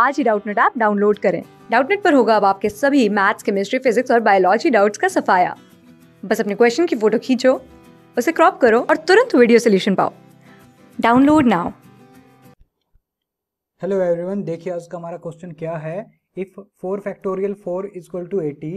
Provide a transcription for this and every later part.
आज ही Doubtnut app download करें डाउटनेट पर होगा अब आपके सभी मैथ्स केमिस्ट्री फिजिक्स और बायोलॉजी डाउट्स का सफाया बस अपने क्वेश्चन की फोटो खींचो उसे क्रॉप करो और तुरंत वीडियो सोल्यूशन पाओ डाउनलोड नाउ हेलो एवरीवन देखिए आज का हमारा क्वेश्चन क्या है if four factorial four is equal to eighty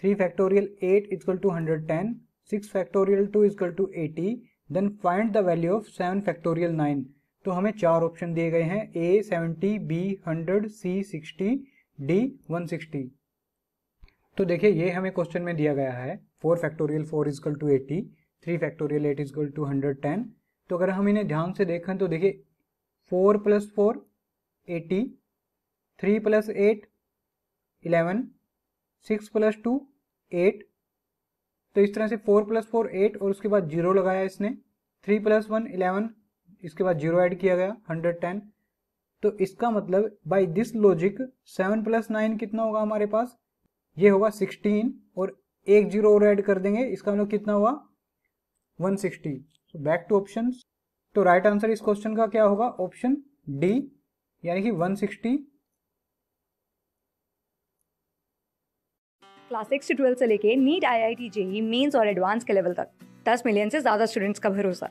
three factorial eight is equal to hundred ten six factorial two is equal to eighty then find the value of seven factorial nine तो हमें चार option दिए गए हैं A seventy B hundred C sixty D one sixty तो देखिए ये हमें क्वेश्चन में दिया गया है four factorial four is equal to eighty three factorial eight is equal to hundred ten तो अगर हम इन्हें ध्यान से देखें तो देखिए four plus four eighty three plus eight eleven six plus two eight तो इस तरह से फोर प्लस फोर एट और उसके बाद जीरो लगाया इसने थ्री प्लस वन इलेवन इसके बाद जीरो ऐड किया गया हंड्रेड टेन तो इसका मतलब by this logic seven plus nine कितना होगा हमारे पास ये होगा सिक्सटीन और एक जीरो और ऐड कर देंगे इसका मतलब कितना हुआ one sixty so back to option तो राइट right आंसर इस क्वेश्चन का क्या होगा ऑप्शन डी यानी कि वन सिक्सटी क्लास सिक्स से ट्वेल्थ से लेके NEET I I T JEE Mains और एडवांस के लेवल तक दस मिलियन से ज्यादा स्टूडेंट्स का भरोसा